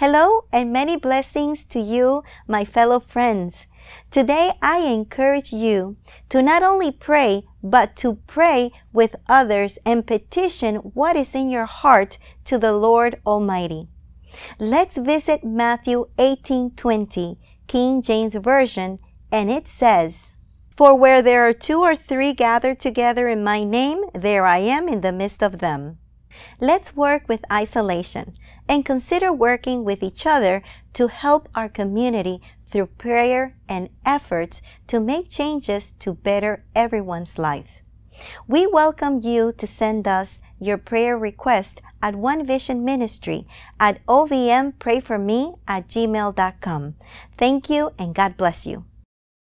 Hello and many blessings to you, my fellow friends. Today I encourage you to not only pray, but to pray with others and petition what is in your heart to the Lord Almighty. Let's visit Matthew 18:20, King James Version, and it says, "For where there are two or three gathered together in my name, there I am in the midst of them." Let's work with isolation and consider working with each other to help our community through prayer and efforts to make changes to better everyone's life. We welcome you to send us your prayer request at One Vision Ministry at ovmprayforme at gmail.com. Thank you and God bless you.